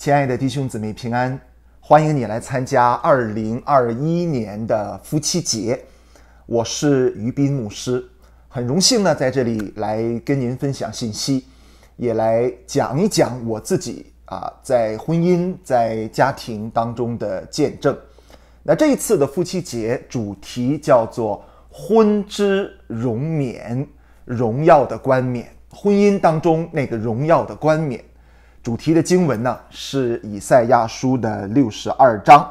亲爱的弟兄姊妹平安，欢迎你来参加二零二一年的夫妻节。我是于斌牧师，很荣幸呢在这里来跟您分享信息，也来讲一讲我自己啊在婚姻在家庭当中的见证。那这一次的夫妻节主题叫做“婚之荣冕，荣耀的冠冕”，婚姻当中那个荣耀的冠冕。主题的经文呢是以赛亚书的六十二章，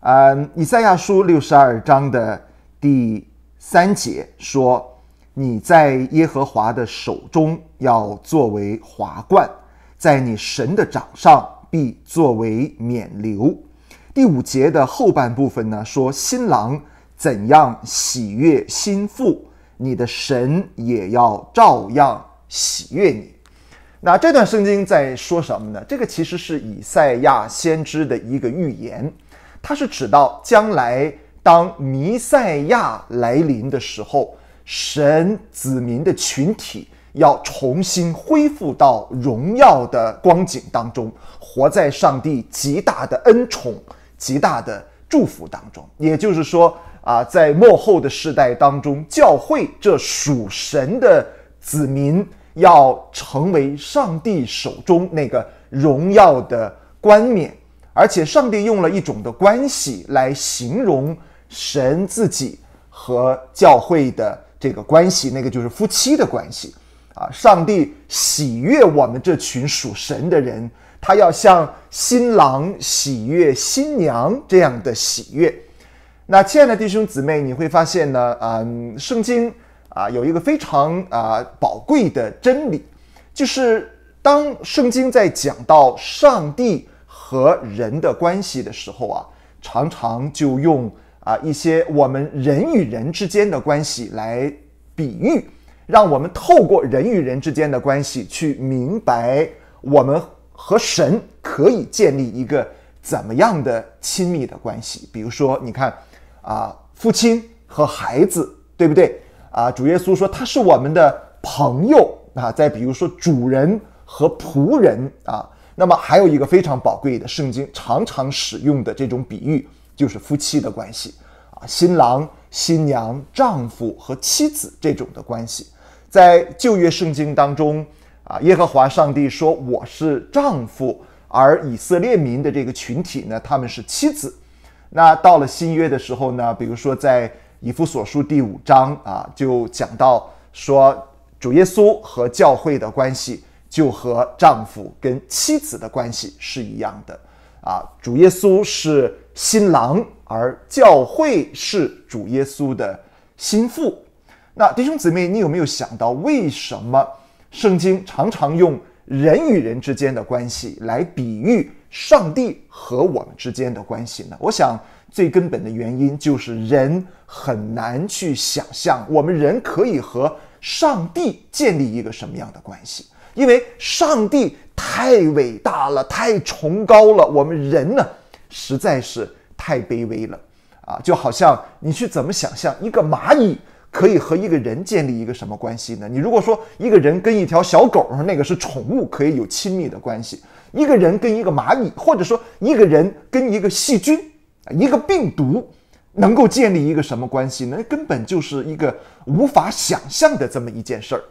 嗯，以赛亚书六十二章的第三节说：“你在耶和华的手中要作为华冠，在你神的掌上必作为冕旒。”第五节的后半部分呢说：“新郎怎样喜悦心腹，你的神也要照样喜悦你。”那这段圣经在说什么呢？这个其实是以赛亚先知的一个预言，它是指到将来当弥赛亚来临的时候，神子民的群体要重新恢复到荣耀的光景当中，活在上帝极大的恩宠、极大的祝福当中。也就是说啊，在末后的世代当中，教会这属神的子民。要成为上帝手中那个荣耀的冠冕，而且上帝用了一种的关系来形容神自己和教会的这个关系，那个就是夫妻的关系啊！上帝喜悦我们这群属神的人，他要像新郎喜悦新娘这样的喜悦。那亲爱的弟兄姊妹，你会发现呢，嗯，圣经。啊，有一个非常啊宝贵的真理，就是当圣经在讲到上帝和人的关系的时候啊，常常就用啊一些我们人与人之间的关系来比喻，让我们透过人与人之间的关系去明白我们和神可以建立一个怎么样的亲密的关系。比如说，你看啊，父亲和孩子，对不对？啊，主耶稣说他是我们的朋友啊。再比如说主人和仆人啊，那么还有一个非常宝贵的圣经常常使用的这种比喻，就是夫妻的关系啊，新郎、新娘、丈夫和妻子这种的关系。在旧约圣经当中啊，耶和华上帝说我是丈夫，而以色列民的这个群体呢，他们是妻子。那到了新约的时候呢，比如说在。以弗所书第五章啊，就讲到说主耶稣和教会的关系，就和丈夫跟妻子的关系是一样的啊。主耶稣是新郎，而教会是主耶稣的心腹。那弟兄姊妹，你有没有想到，为什么圣经常常用人与人之间的关系来比喻上帝和我们之间的关系呢？我想。最根本的原因就是人很难去想象，我们人可以和上帝建立一个什么样的关系？因为上帝太伟大了，太崇高了，我们人呢实在是太卑微了啊！就好像你去怎么想象一个蚂蚁可以和一个人建立一个什么关系呢？你如果说一个人跟一条小狗，那个是宠物，可以有亲密的关系；一个人跟一个蚂蚁，或者说一个人跟一个细菌。一个病毒能够建立一个什么关系呢？根本就是一个无法想象的这么一件事儿。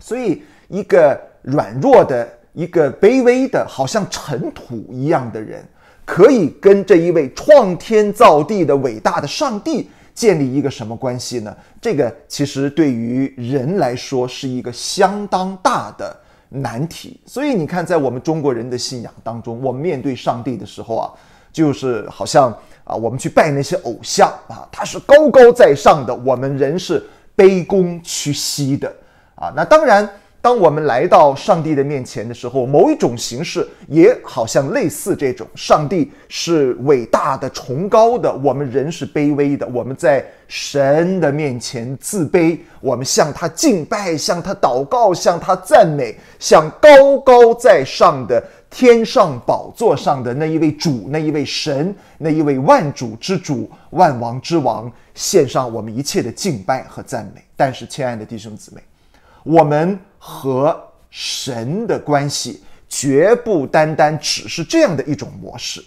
所以，一个软弱的、一个卑微的，好像尘土一样的人，可以跟这一位创天造地的伟大的上帝建立一个什么关系呢？这个其实对于人来说是一个相当大的难题。所以，你看，在我们中国人的信仰当中，我们面对上帝的时候啊。就是好像啊，我们去拜那些偶像啊，他是高高在上的，我们人是卑躬屈膝的啊。那当然，当我们来到上帝的面前的时候，某一种形式也好像类似这种：上帝是伟大的、崇高的，我们人是卑微的。我们在神的面前自卑，我们向他敬拜，向他祷告，向他赞美，向高高在上的。天上宝座上的那一位主，那一位神，那一位万主之主、万王之王，献上我们一切的敬拜和赞美。但是，亲爱的弟兄姊妹，我们和神的关系绝不单单只是这样的一种模式。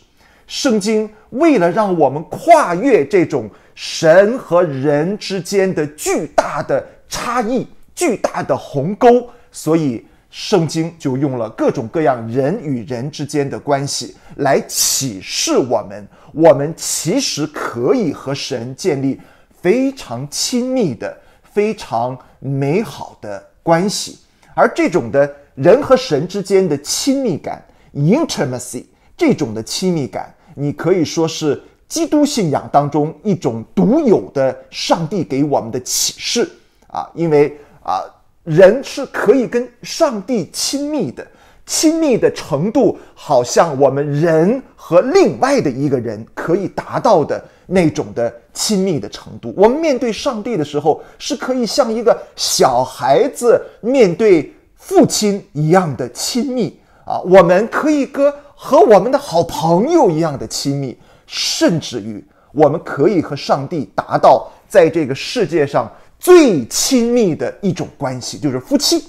圣经为了让我们跨越这种神和人之间的巨大的差异、巨大的鸿沟，所以。圣经就用了各种各样人与人之间的关系来启示我们，我们其实可以和神建立非常亲密的、非常美好的关系。而这种的人和神之间的亲密感 （intimacy） 这种的亲密感，你可以说是基督信仰当中一种独有的上帝给我们的启示啊，因为啊。人是可以跟上帝亲密的，亲密的程度好像我们人和另外的一个人可以达到的那种的亲密的程度。我们面对上帝的时候，是可以像一个小孩子面对父亲一样的亲密啊，我们可以跟和我们的好朋友一样的亲密，甚至于我们可以和上帝达到在这个世界上。最亲密的一种关系就是夫妻，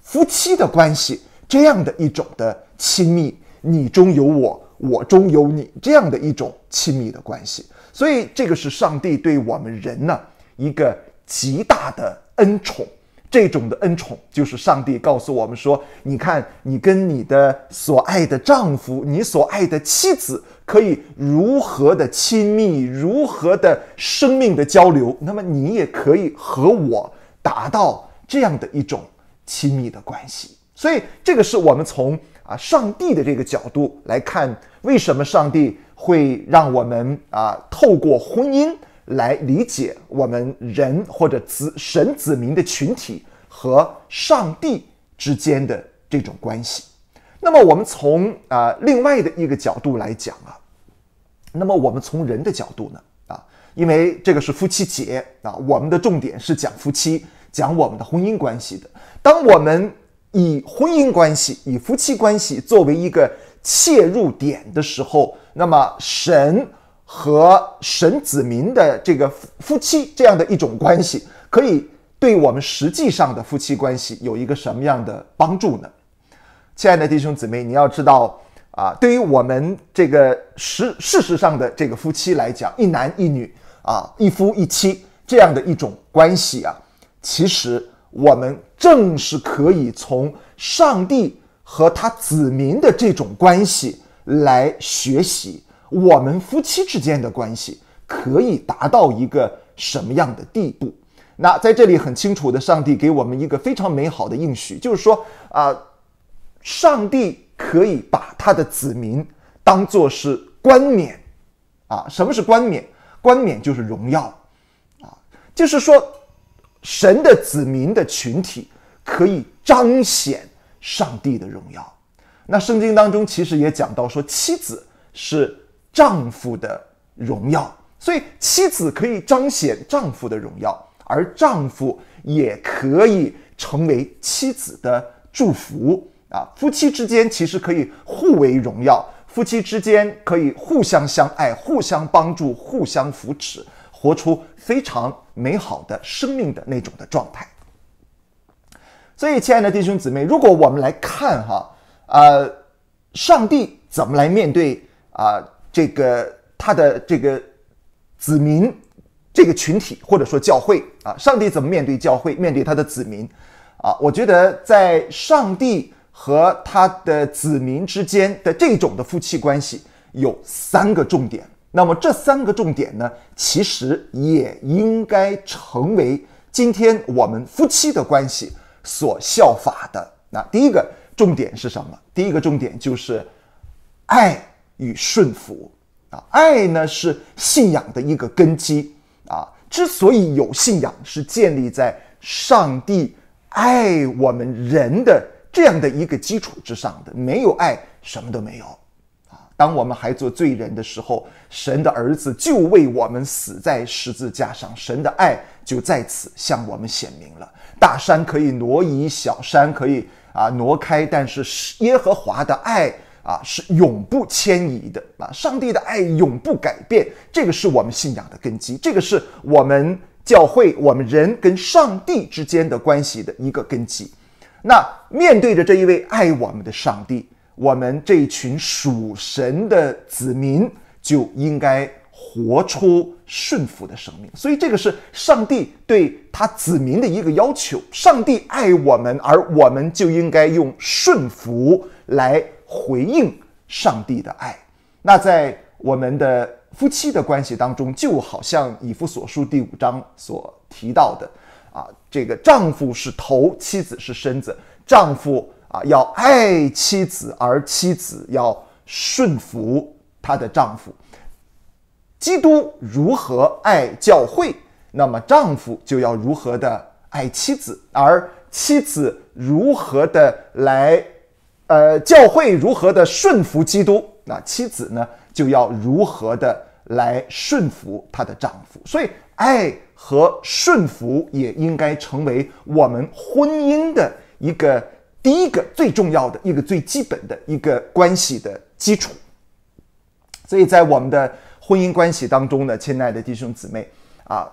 夫妻的关系这样的一种的亲密，你中有我，我中有你，这样的一种亲密的关系。所以，这个是上帝对我们人呢一个极大的恩宠。这种的恩宠，就是上帝告诉我们说：“你看，你跟你的所爱的丈夫，你所爱的妻子，可以如何的亲密，如何的生命的交流，那么你也可以和我达到这样的一种亲密的关系。”所以，这个是我们从啊上帝的这个角度来看，为什么上帝会让我们啊透过婚姻。来理解我们人或者子神子民的群体和上帝之间的这种关系。那么，我们从啊另外的一个角度来讲啊，那么我们从人的角度呢啊，因为这个是夫妻节啊，我们的重点是讲夫妻，讲我们的婚姻关系的。当我们以婚姻关系、以夫妻关系作为一个切入点的时候，那么神。和神子民的这个夫夫妻这样的一种关系，可以对我们实际上的夫妻关系有一个什么样的帮助呢？亲爱的弟兄姊妹，你要知道啊，对于我们这个实事实上的这个夫妻来讲，一男一女啊，一夫一妻这样的一种关系啊，其实我们正是可以从上帝和他子民的这种关系来学习。我们夫妻之间的关系可以达到一个什么样的地步？那在这里很清楚的，上帝给我们一个非常美好的应许，就是说啊，上帝可以把他的子民当做是冠冕啊。什么是冠冕？冠冕就是荣耀啊，就是说神的子民的群体可以彰显上帝的荣耀。那圣经当中其实也讲到说，妻子是。丈夫的荣耀，所以妻子可以彰显丈夫的荣耀，而丈夫也可以成为妻子的祝福啊！夫妻之间其实可以互为荣耀，夫妻之间可以互相相爱、互相帮助、互相扶持，活出非常美好的生命的那种的状态。所以，亲爱的弟兄姊妹，如果我们来看哈，呃，上帝怎么来面对啊？这个他的这个子民这个群体，或者说教会啊，上帝怎么面对教会，面对他的子民啊？我觉得在上帝和他的子民之间的这种的夫妻关系有三个重点。那么这三个重点呢，其实也应该成为今天我们夫妻的关系所效法的。那第一个重点是什么？第一个重点就是爱。与顺服啊，爱呢是信仰的一个根基啊。之所以有信仰，是建立在上帝爱我们人的这样的一个基础之上的。没有爱，什么都没有啊。当我们还做罪人的时候，神的儿子就为我们死在十字架上，神的爱就在此向我们显明了。大山可以挪移，小山可以啊挪开，但是耶和华的爱。啊，是永不迁移的啊！上帝的爱永不改变，这个是我们信仰的根基，这个是我们教会我们人跟上帝之间的关系的一个根基。那面对着这一位爱我们的上帝，我们这群属神的子民就应该活出顺服的生命。所以，这个是上帝对他子民的一个要求。上帝爱我们，而我们就应该用顺服来。回应上帝的爱，那在我们的夫妻的关系当中，就好像以弗所书第五章所提到的，啊，这个丈夫是头，妻子是身子，丈夫啊要爱妻子，而妻子要顺服她的丈夫。基督如何爱教会，那么丈夫就要如何的爱妻子，而妻子如何的来。呃，教会如何的顺服基督，那妻子呢就要如何的来顺服她的丈夫。所以，爱和顺服也应该成为我们婚姻的一个第一个最重要的一个最基本的一个关系的基础。所以在我们的婚姻关系当中呢，亲爱的弟兄姊妹啊，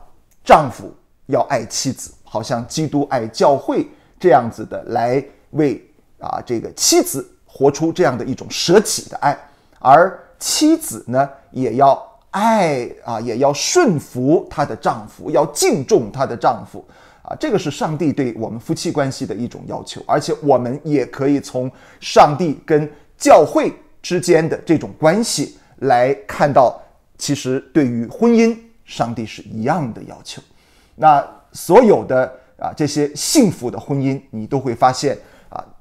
丈夫要爱妻子，好像基督爱教会这样子的来为。啊，这个妻子活出这样的一种舍己的爱，而妻子呢，也要爱啊，也要顺服她的丈夫，要敬重她的丈夫啊。这个是上帝对我们夫妻关系的一种要求，而且我们也可以从上帝跟教会之间的这种关系来看到，其实对于婚姻，上帝是一样的要求。那所有的啊，这些幸福的婚姻，你都会发现。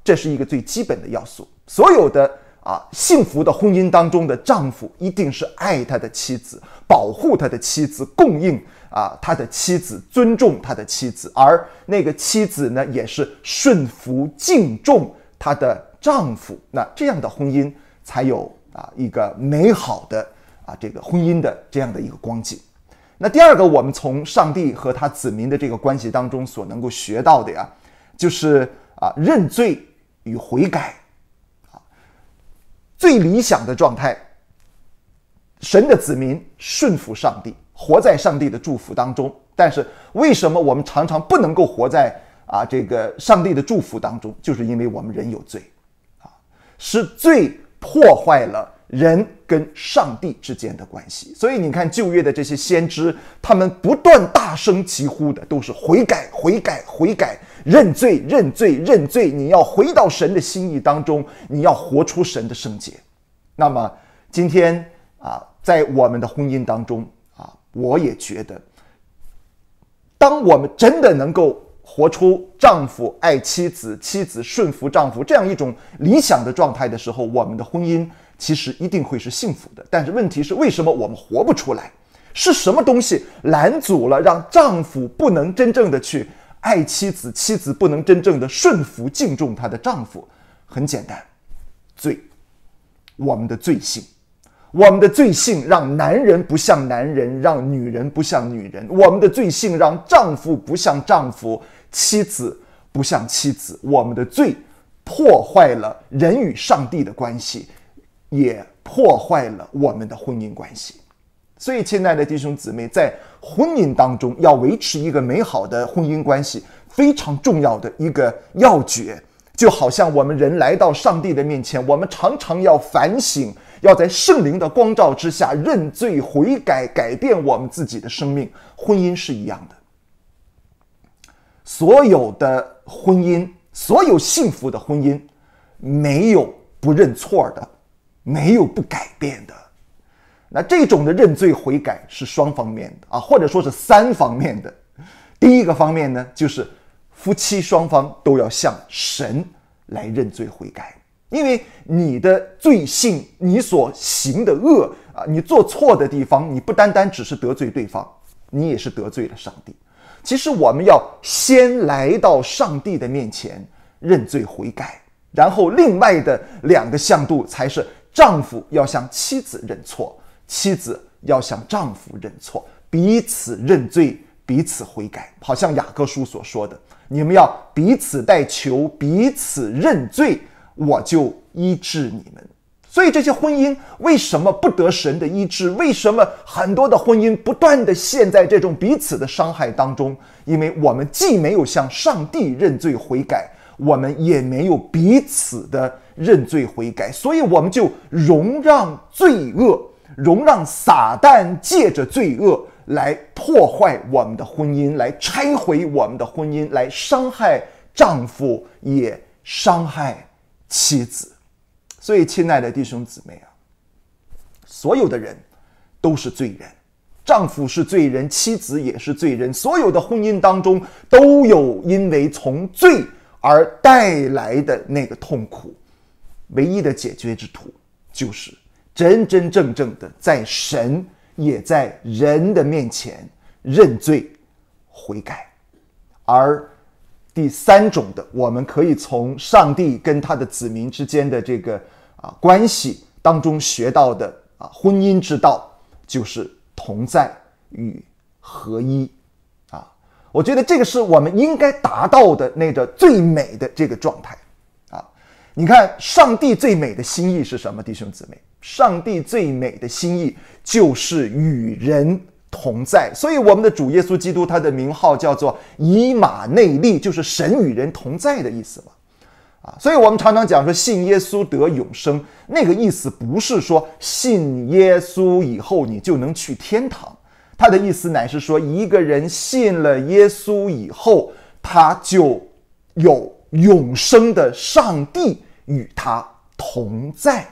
这是一个最基本的要素。所有的啊，幸福的婚姻当中的丈夫一定是爱他的妻子，保护他的妻子，供应啊他的妻子，尊重他的妻子。而那个妻子呢，也是顺服、敬重他的丈夫。那这样的婚姻才有啊一个美好的啊这个婚姻的这样的一个光景。那第二个，我们从上帝和他子民的这个关系当中所能够学到的呀，就是啊认罪。与悔改，啊，最理想的状态，神的子民顺服上帝，活在上帝的祝福当中。但是为什么我们常常不能够活在啊这个上帝的祝福当中？就是因为我们人有罪，啊，是罪破坏了人跟上帝之间的关系。所以你看旧约的这些先知，他们不断大声疾呼的都是悔改，悔改，悔改。认罪，认罪，认罪！你要回到神的心意当中，你要活出神的圣洁。那么今天啊，在我们的婚姻当中啊，我也觉得，当我们真的能够活出丈夫爱妻子、妻子顺服丈夫这样一种理想的状态的时候，我们的婚姻其实一定会是幸福的。但是问题是，为什么我们活不出来？是什么东西拦阻了，让丈夫不能真正的去？爱妻子，妻子不能真正的顺服、敬重她的丈夫，很简单，罪。我们的罪性，我们的罪性让男人不像男人，让女人不像女人。我们的罪性让丈夫不像丈夫，妻子不像妻子。我们的罪破坏了人与上帝的关系，也破坏了我们的婚姻关系。所以，亲爱的弟兄姊妹，在。婚姻当中要维持一个美好的婚姻关系，非常重要的一个要诀，就好像我们人来到上帝的面前，我们常常要反省，要在圣灵的光照之下认罪悔改，改变我们自己的生命。婚姻是一样的，所有的婚姻，所有幸福的婚姻，没有不认错的，没有不改变的。那这种的认罪悔改是双方面的啊，或者说是三方面的。第一个方面呢，就是夫妻双方都要向神来认罪悔改，因为你的罪性、你所行的恶啊，你做错的地方，你不单单只是得罪对方，你也是得罪了上帝。其实我们要先来到上帝的面前认罪悔改，然后另外的两个向度才是丈夫要向妻子认错。妻子要向丈夫认错，彼此认罪，彼此悔改。好像雅各书所说的：“你们要彼此代求，彼此认罪，我就医治你们。”所以这些婚姻为什么不得神的医治？为什么很多的婚姻不断的陷在这种彼此的伤害当中？因为我们既没有向上帝认罪悔改，我们也没有彼此的认罪悔改，所以我们就容让罪恶。容让撒旦借着罪恶来破坏我们的婚姻，来拆毁我们的婚姻，来伤害丈夫，也伤害妻子。所以，亲爱的弟兄姊妹啊，所有的人都是罪人，丈夫是罪人，妻子也是罪人。所有的婚姻当中都有因为从罪而带来的那个痛苦，唯一的解决之途就是。真真正正的，在神也在人的面前认罪悔改，而第三种的，我们可以从上帝跟他的子民之间的这个啊关系当中学到的啊婚姻之道，就是同在与合一啊。我觉得这个是我们应该达到的那个最美的这个状态啊。你看，上帝最美的心意是什么，弟兄姊妹？上帝最美的心意就是与人同在，所以我们的主耶稣基督他的名号叫做以马内利，就是神与人同在的意思嘛。啊，所以我们常常讲说信耶稣得永生，那个意思不是说信耶稣以后你就能去天堂，他的意思乃是说一个人信了耶稣以后，他就有永生的上帝与他同在。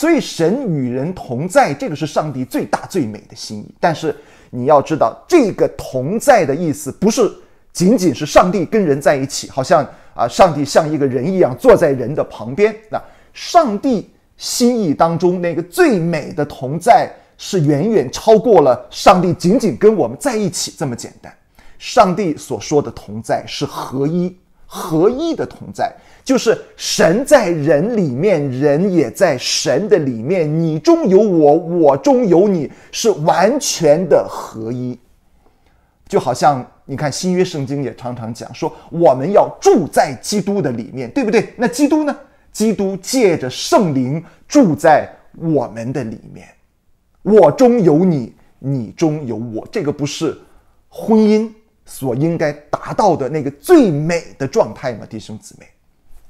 所以，神与人同在，这个是上帝最大最美的心意。但是，你要知道，这个“同在”的意思不是仅仅是上帝跟人在一起，好像啊，上帝像一个人一样坐在人的旁边。那上帝心意当中那个最美的同在，是远远超过了上帝仅仅跟我们在一起这么简单。上帝所说的同在，是合一、合一的同在。就是神在人里面，人也在神的里面。你中有我，我中有你，是完全的合一。就好像你看新约圣经也常常讲说，我们要住在基督的里面，对不对？那基督呢？基督借着圣灵住在我们的里面。我中有你，你中有我，这个不是婚姻所应该达到的那个最美的状态吗？弟兄姊妹。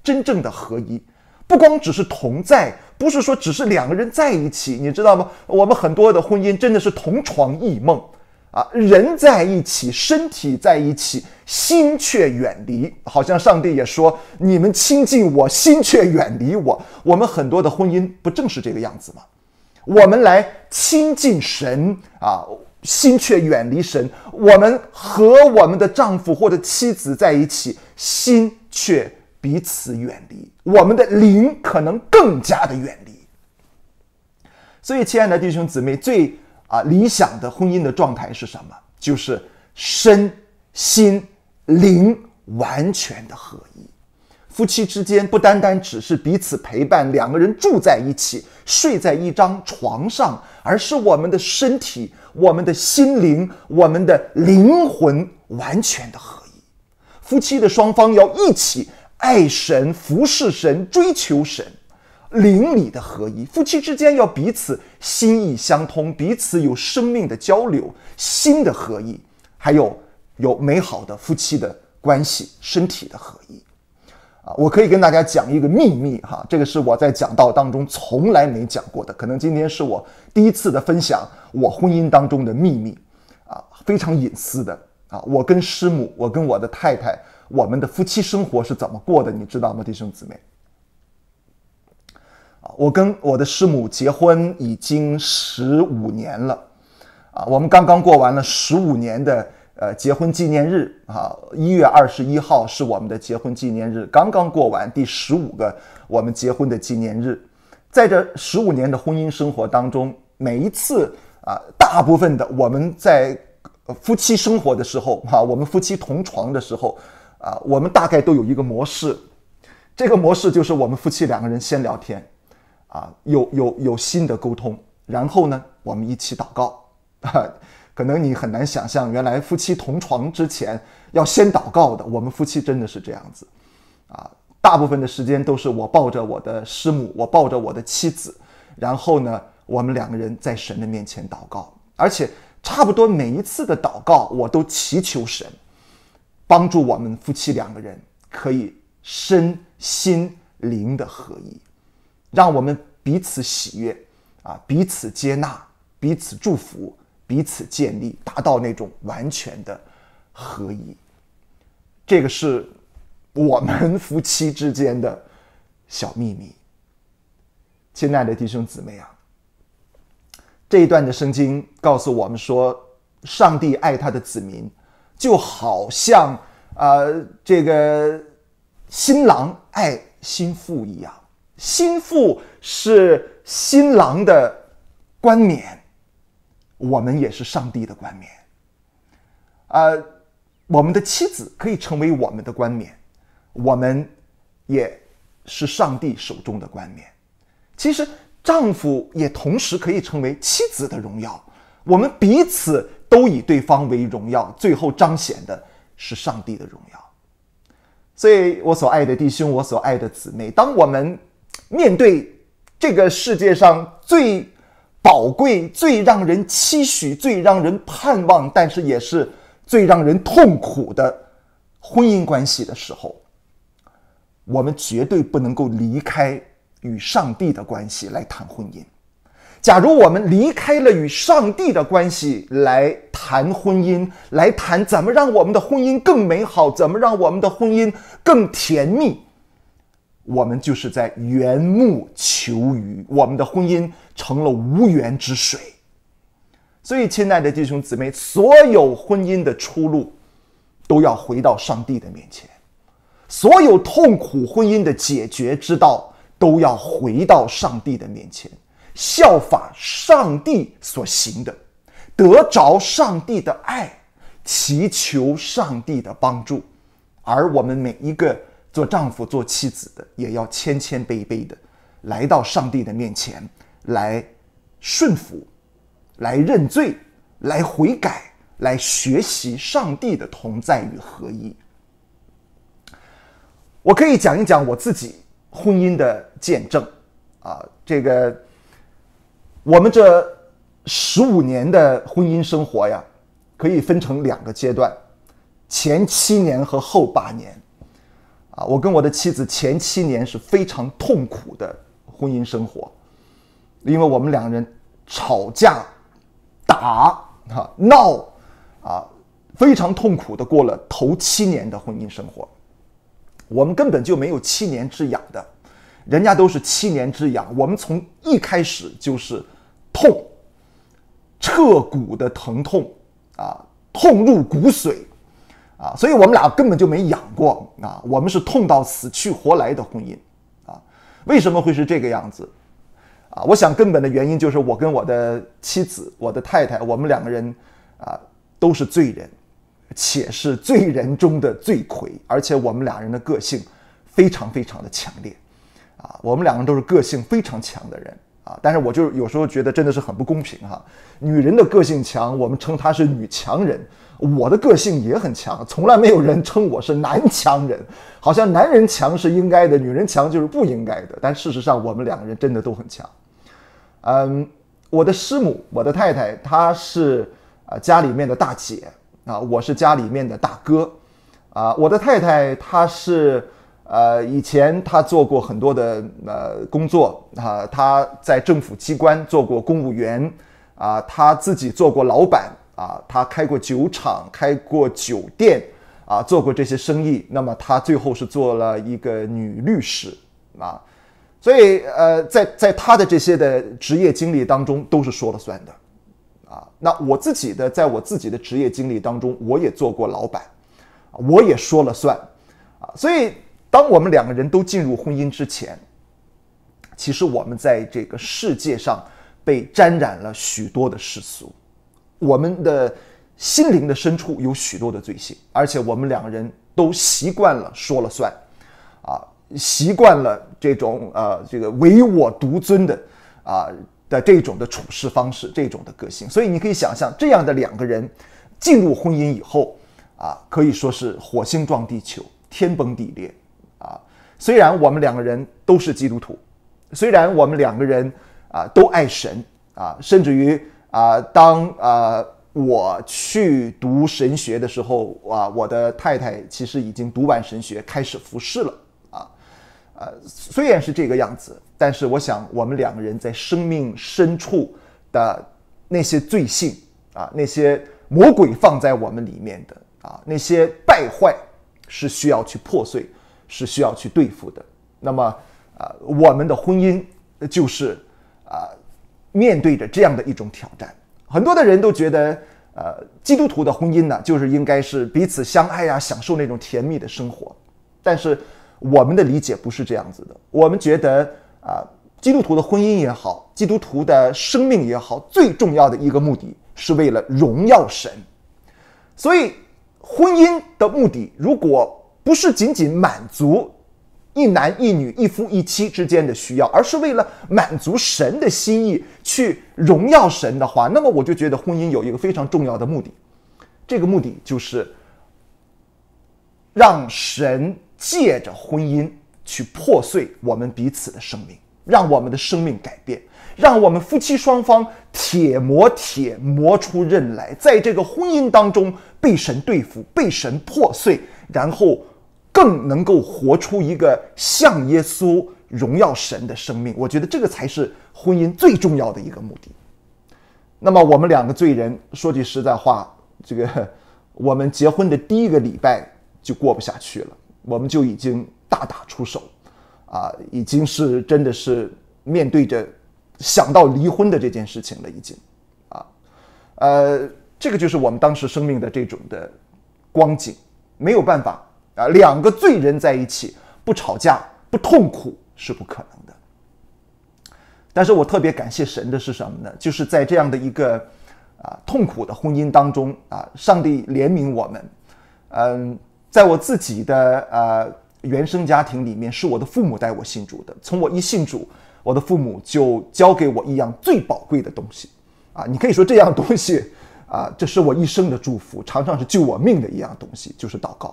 真正的合一，不光只是同在，不是说只是两个人在一起，你知道吗？我们很多的婚姻真的是同床异梦啊！人在一起，身体在一起，心却远离。好像上帝也说：“你们亲近我，心却远离我。”我们很多的婚姻不正是这个样子吗？我们来亲近神啊，心却远离神。我们和我们的丈夫或者妻子在一起，心却……彼此远离，我们的灵可能更加的远离。所以，亲爱的弟兄姊妹，最啊理想的婚姻的状态是什么？就是身心灵完全的合一。夫妻之间不单单只是彼此陪伴，两个人住在一起，睡在一张床上，而是我们的身体、我们的心灵、我们的灵魂完全的合一。夫妻的双方要一起。爱神、服侍神、追求神，邻里的合一；夫妻之间要彼此心意相通，彼此有生命的交流，心的合一，还有有美好的夫妻的关系，身体的合一。啊，我可以跟大家讲一个秘密哈，这个是我在讲道当中从来没讲过的，可能今天是我第一次的分享我婚姻当中的秘密，啊，非常隐私的啊，我跟师母，我跟我的太太。我们的夫妻生活是怎么过的？你知道吗，弟兄姊妹啊？我跟我的师母结婚已经十五年了，啊，我们刚刚过完了十五年的呃结婚纪念日啊，一月二十一号是我们的结婚纪念日，刚刚过完第十五个我们结婚的纪念日。在这十五年的婚姻生活当中，每一次啊，大部分的我们在夫妻生活的时候，哈，我们夫妻同床的时候。啊，我们大概都有一个模式，这个模式就是我们夫妻两个人先聊天，啊，有有有新的沟通，然后呢，我们一起祷告。哈，可能你很难想象，原来夫妻同床之前要先祷告的，我们夫妻真的是这样子，啊，大部分的时间都是我抱着我的师母，我抱着我的妻子，然后呢，我们两个人在神的面前祷告，而且差不多每一次的祷告，我都祈求神。帮助我们夫妻两个人可以身心灵的合一，让我们彼此喜悦，啊，彼此接纳，彼此祝福，彼此建立，达到那种完全的合一。这个是我们夫妻之间的小秘密。亲爱的弟兄姊妹啊，这一段的圣经告诉我们说，上帝爱他的子民。就好像，呃，这个新郎爱新妇一样，新妇是新郎的冠冕，我们也是上帝的冠冕。呃，我们的妻子可以成为我们的冠冕，我们也是上帝手中的冠冕。其实，丈夫也同时可以成为妻子的荣耀。我们彼此。都以对方为荣耀，最后彰显的是上帝的荣耀。所以，我所爱的弟兄，我所爱的姊妹，当我们面对这个世界上最宝贵、最让人期许、最让人盼望，但是也是最让人痛苦的婚姻关系的时候，我们绝对不能够离开与上帝的关系来谈婚姻。假如我们离开了与上帝的关系来谈婚姻，来谈怎么让我们的婚姻更美好，怎么让我们的婚姻更甜蜜，我们就是在缘木求鱼，我们的婚姻成了无源之水。所以，亲爱的弟兄姊妹，所有婚姻的出路都要回到上帝的面前，所有痛苦婚姻的解决之道都要回到上帝的面前。效法上帝所行的，得着上帝的爱，祈求上帝的帮助，而我们每一个做丈夫、做妻子的，也要谦谦卑卑的来到上帝的面前，来顺服，来认罪，来悔改，来学习上帝的同在与合一。我可以讲一讲我自己婚姻的见证，啊，这个。我们这十五年的婚姻生活呀，可以分成两个阶段，前七年和后八年。啊，我跟我的妻子前七年是非常痛苦的婚姻生活，因为我们两人吵架、打、哈闹，啊，非常痛苦的过了头七年的婚姻生活。我们根本就没有七年之痒的，人家都是七年之痒，我们从一开始就是。痛，彻骨的疼痛啊，痛入骨髓啊，所以我们俩根本就没养过啊，我们是痛到死去活来的婚姻啊，为什么会是这个样子啊？我想根本的原因就是我跟我的妻子，我的太太，我们两个人啊都是罪人，且是罪人中的罪魁，而且我们俩人的个性非常非常的强烈啊，我们两个人都是个性非常强的人。啊，但是我就有时候觉得真的是很不公平哈。女人的个性强，我们称她是女强人。我的个性也很强，从来没有人称我是男强人。好像男人强是应该的，女人强就是不应该的。但事实上，我们两个人真的都很强。嗯，我的师母，我的太太，她是啊家里面的大姐啊，我是家里面的大哥啊。我的太太她是。呃，以前他做过很多的呃工作啊，他在政府机关做过公务员啊，他自己做过老板啊，他开过酒厂，开过酒店啊，做过这些生意。那么他最后是做了一个女律师啊，所以呃，在在他的这些的职业经历当中都是说了算的啊。那我自己的，在我自己的职业经历当中，我也做过老板，我也说了算啊，所以。当我们两个人都进入婚姻之前，其实我们在这个世界上被沾染了许多的世俗，我们的心灵的深处有许多的罪行，而且我们两个人都习惯了说了算，啊，习惯了这种呃这个唯我独尊的啊的这种的处事方式，这种的个性，所以你可以想象，这样的两个人进入婚姻以后，啊，可以说是火星撞地球，天崩地裂。虽然我们两个人都是基督徒，虽然我们两个人啊都爱神啊，甚至于啊，当啊我去读神学的时候啊，我的太太其实已经读完神学，开始服侍了啊。呃，虽然是这个样子，但是我想我们两个人在生命深处的那些罪性啊，那些魔鬼放在我们里面的啊，那些败坏是需要去破碎。是需要去对付的。那么，啊，我们的婚姻就是啊，面对着这样的一种挑战。很多的人都觉得，呃，基督徒的婚姻呢，就是应该是彼此相爱呀，享受那种甜蜜的生活。但是，我们的理解不是这样子的。我们觉得啊，基督徒的婚姻也好，基督徒的生命也好，最重要的一个目的是为了荣耀神。所以，婚姻的目的如果。不是仅仅满足一男一女、一夫一妻之间的需要，而是为了满足神的心意，去荣耀神的话。那么，我就觉得婚姻有一个非常重要的目的，这个目的就是让神借着婚姻去破碎我们彼此的生命，让我们的生命改变，让我们夫妻双方铁磨铁磨出刃来，在这个婚姻当中被神对付、被神破碎，然后。更能够活出一个像耶稣荣耀神的生命，我觉得这个才是婚姻最重要的一个目的。那么，我们两个罪人说句实在话，这个我们结婚的第一个礼拜就过不下去了，我们就已经大打出手，啊，已经是真的是面对着想到离婚的这件事情了，已经，啊，呃，这个就是我们当时生命的这种的光景，没有办法。啊，两个罪人在一起不吵架、不痛苦是不可能的。但是我特别感谢神的是什么呢？就是在这样的一个啊痛苦的婚姻当中啊，上帝怜悯我们。嗯，在我自己的呃原生家庭里面，是我的父母带我信主的。从我一信主，我的父母就教给我一样最宝贵的东西。啊，你可以说这样东西啊，这是我一生的祝福，常常是救我命的一样东西，就是祷告。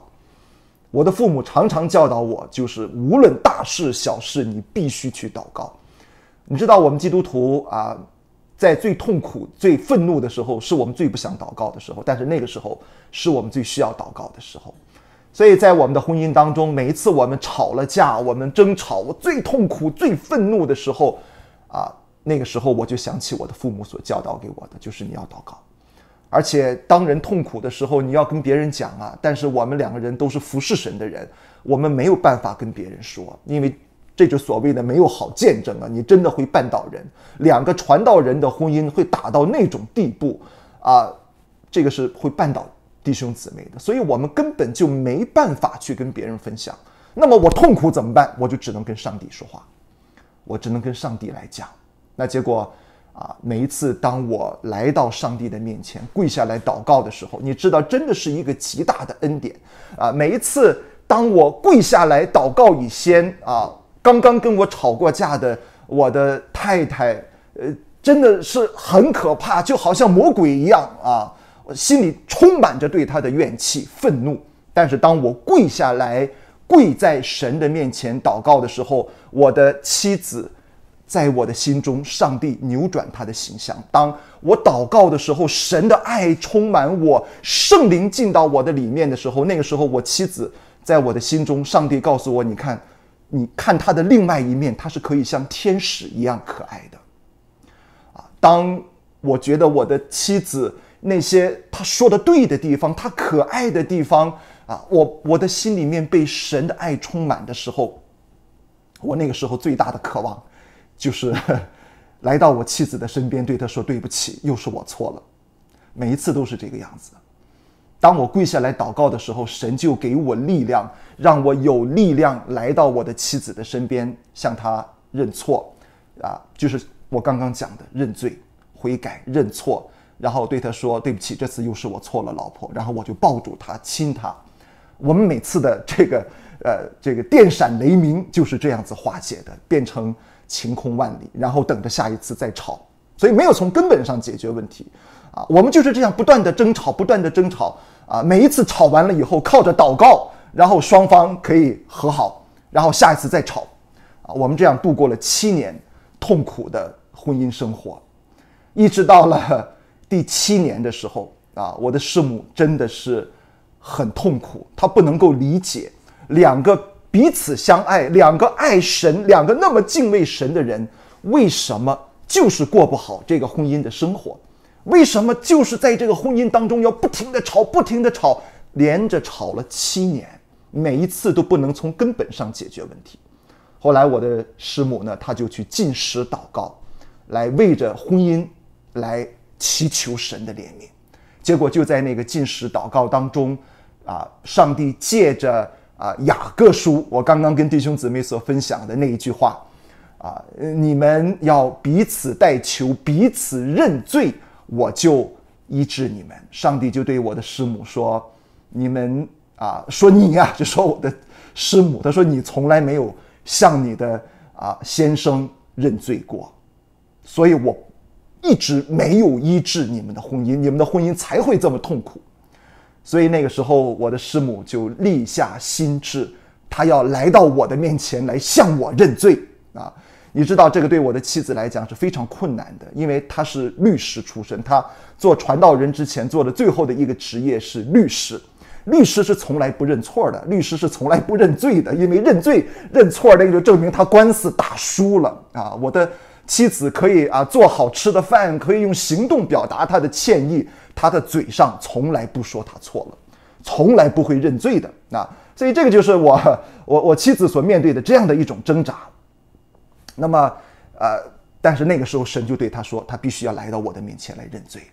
我的父母常常教导我，就是无论大事小事，你必须去祷告。你知道，我们基督徒啊，在最痛苦、最愤怒的时候，是我们最不想祷告的时候，但是那个时候是我们最需要祷告的时候。所以在我们的婚姻当中，每一次我们吵了架、我们争吵、我最痛苦、最愤怒的时候，啊，那个时候我就想起我的父母所教导给我的，就是你要祷告。而且，当人痛苦的时候，你要跟别人讲啊。但是我们两个人都是服侍神的人，我们没有办法跟别人说，因为这就所谓的没有好见证啊。你真的会绊倒人，两个传道人的婚姻会打到那种地步啊，这个是会绊倒弟兄姊妹的。所以我们根本就没办法去跟别人分享。那么我痛苦怎么办？我就只能跟上帝说话，我只能跟上帝来讲。那结果。啊，每一次当我来到上帝的面前跪下来祷告的时候，你知道，真的是一个极大的恩典啊！每一次当我跪下来祷告以先啊，刚刚跟我吵过架的我的太太，呃，真的是很可怕，就好像魔鬼一样啊，我心里充满着对他的怨气、愤怒。但是当我跪下来跪在神的面前祷告的时候，我的妻子。在我的心中，上帝扭转他的形象。当我祷告的时候，神的爱充满我，圣灵进到我的里面的时候，那个时候，我妻子在我的心中，上帝告诉我：“你看，你看他的另外一面，他是可以像天使一样可爱的。”啊，当我觉得我的妻子那些他说的对的地方，他可爱的地方啊，我我的心里面被神的爱充满的时候，我那个时候最大的渴望。就是 来到我妻子的身边，对他说对不起，又是我错了。每一次都是这个样子。当我跪下来祷告的时候，神就给我力量，让我有力量来到我的妻子的身边，向她认错。啊，就是我刚刚讲的认罪、悔改、认错，然后对他说对不起，这次又是我错了，老婆。然后我就抱住她，亲她。我们每次的这个呃，这个电闪雷鸣就是这样子化解的，变成。晴空万里，然后等着下一次再吵，所以没有从根本上解决问题，啊，我们就是这样不断的争吵，不断的争吵，啊，每一次吵完了以后，靠着祷告，然后双方可以和好，然后下一次再吵，啊，我们这样度过了七年痛苦的婚姻生活，一直到了第七年的时候，啊，我的师母真的是很痛苦，她不能够理解两个。彼此相爱，两个爱神，两个那么敬畏神的人，为什么就是过不好这个婚姻的生活？为什么就是在这个婚姻当中要不停的吵，不停的吵，连着吵了七年，每一次都不能从根本上解决问题。后来我的师母呢，她就去进食祷告，来为着婚姻来祈求神的怜悯。结果就在那个进食祷告当中，啊，上帝借着。啊，雅各书，我刚刚跟弟兄姊妹所分享的那一句话，啊，你们要彼此代求，彼此认罪，我就医治你们。上帝就对我的师母说：“你们啊，说你啊，就说我的师母，他说你从来没有向你的啊先生认罪过，所以我一直没有医治你们的婚姻，你们的婚姻才会这么痛苦。”所以那个时候，我的师母就立下心志，她要来到我的面前来向我认罪啊！你知道，这个对我的妻子来讲是非常困难的，因为她是律师出身，她做传道人之前做的最后的一个职业是律师。律师是从来不认错的，律师是从来不认罪的，因为认罪、认错那个就证明他官司打输了啊！我的妻子可以啊做好吃的饭，可以用行动表达他的歉意。他的嘴上从来不说他错了，从来不会认罪的啊，所以这个就是我我我妻子所面对的这样的一种挣扎。那么，呃，但是那个时候神就对他说，他必须要来到我的面前来认罪。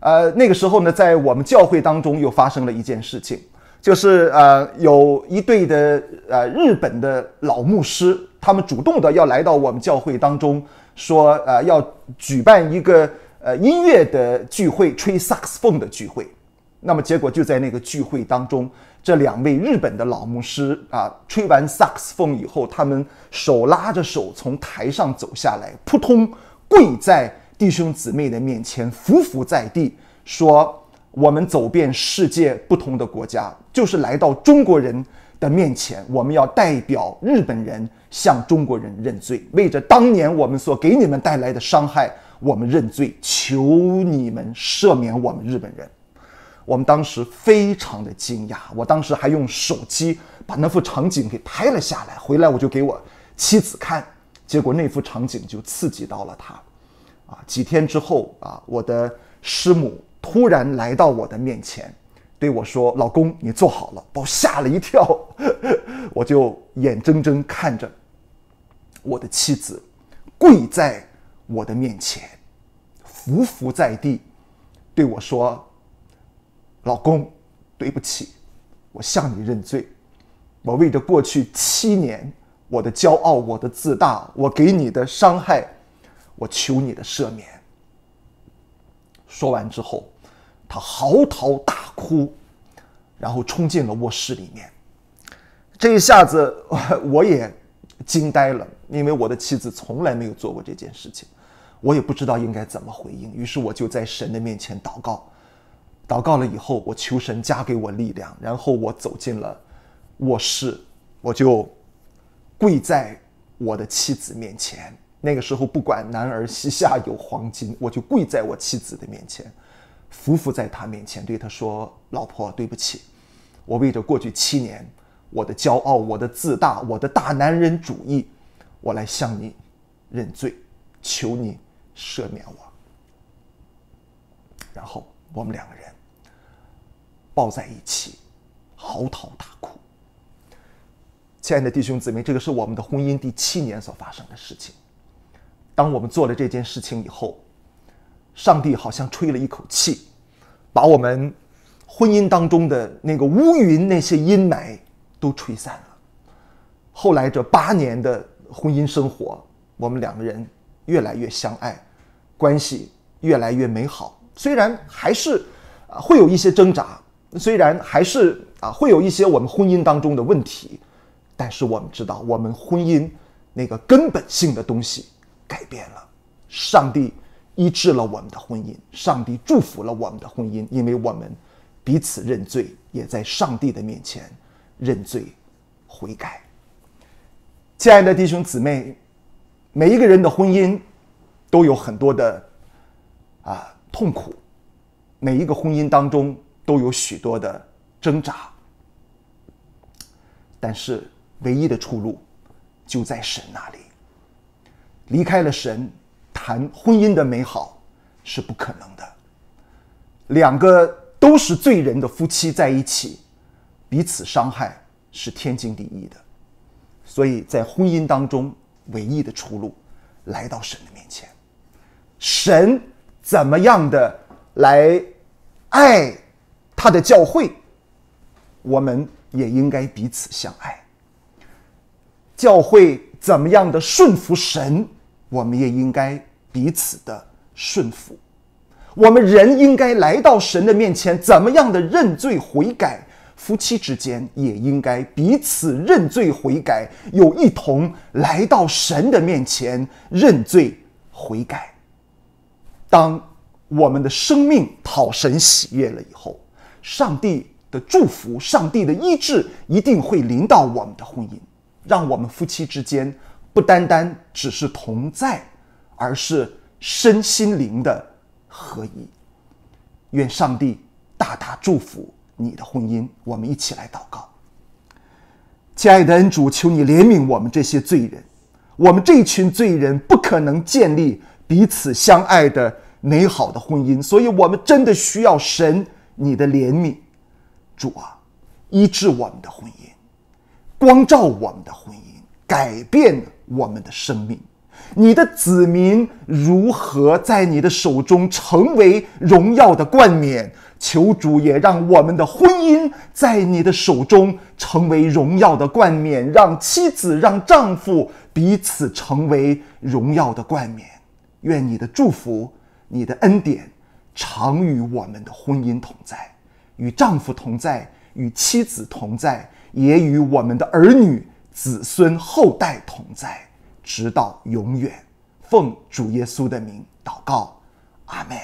呃，那个时候呢，在我们教会当中又发生了一件事情，就是呃，有一对的呃日本的老牧师，他们主动的要来到我们教会当中，说呃要举办一个。呃，音乐的聚会，吹萨克斯风的聚会，那么结果就在那个聚会当中，这两位日本的老牧师啊，吹完萨克斯风以后，他们手拉着手从台上走下来，扑通跪在弟兄姊妹的面前，伏伏在地说：“我们走遍世界不同的国家，就是来到中国人的面前，我们要代表日本人向中国人认罪，为着当年我们所给你们带来的伤害。”我们认罪，求你们赦免我们日本人。我们当时非常的惊讶，我当时还用手机把那幅场景给拍了下来。回来我就给我妻子看，结果那幅场景就刺激到了她。啊，几天之后啊，我的师母突然来到我的面前，对我说：“老公，你坐好了。”把我吓了一跳，我就眼睁睁看着我的妻子跪在。我的面前，伏伏在地，对我说：“老公，对不起，我向你认罪。我为着过去七年我的骄傲、我的自大、我给你的伤害，我求你的赦免。”说完之后，他嚎啕大哭，然后冲进了卧室里面。这一下子，我也惊呆了。因为我的妻子从来没有做过这件事情，我也不知道应该怎么回应。于是我就在神的面前祷告，祷告了以后，我求神加给我力量。然后我走进了卧室，我就跪在我的妻子面前。那个时候，不管男儿膝下有黄金，我就跪在我妻子的面前，匍匐在她面前，对她说：“老婆，对不起，我为着过去七年我的骄傲、我的自大、我的大男人主义。”我来向你认罪，求你赦免我。然后我们两个人抱在一起，嚎啕大哭。亲爱的弟兄姊妹，这个是我们的婚姻第七年所发生的事情。当我们做了这件事情以后，上帝好像吹了一口气，把我们婚姻当中的那个乌云、那些阴霾都吹散了。后来这八年的。婚姻生活，我们两个人越来越相爱，关系越来越美好。虽然还是啊会有一些挣扎，虽然还是啊会有一些我们婚姻当中的问题，但是我们知道，我们婚姻那个根本性的东西改变了。上帝医治了我们的婚姻，上帝祝福了我们的婚姻，因为我们彼此认罪，也在上帝的面前认罪悔改。亲爱的弟兄姊妹，每一个人的婚姻都有很多的啊痛苦，每一个婚姻当中都有许多的挣扎。但是唯一的出路就在神那里。离开了神，谈婚姻的美好是不可能的。两个都是罪人的夫妻在一起，彼此伤害是天经地义的。所以在婚姻当中，唯一的出路，来到神的面前。神怎么样的来爱他的教会，我们也应该彼此相爱。教会怎么样的顺服神，我们也应该彼此的顺服。我们人应该来到神的面前，怎么样的认罪悔改。夫妻之间也应该彼此认罪悔改，有一同来到神的面前认罪悔改。当我们的生命讨神喜悦了以后，上帝的祝福、上帝的医治一定会临到我们的婚姻，让我们夫妻之间不单单只是同在，而是身心灵的合一。愿上帝大大祝福。你的婚姻，我们一起来祷告。亲爱的恩主，求你怜悯我们这些罪人，我们这群罪人不可能建立彼此相爱的美好的婚姻，所以我们真的需要神你的怜悯，主啊，医治我们的婚姻，光照我们的婚姻，改变我们的生命。你的子民如何在你的手中成为荣耀的冠冕？求主也让我们的婚姻在你的手中成为荣耀的冠冕，让妻子让丈夫彼此成为荣耀的冠冕。愿你的祝福、你的恩典常与我们的婚姻同在，与丈夫同在，与妻子同在，也与我们的儿女子孙后代同在。直到永远，奉主耶稣的名祷告，阿门。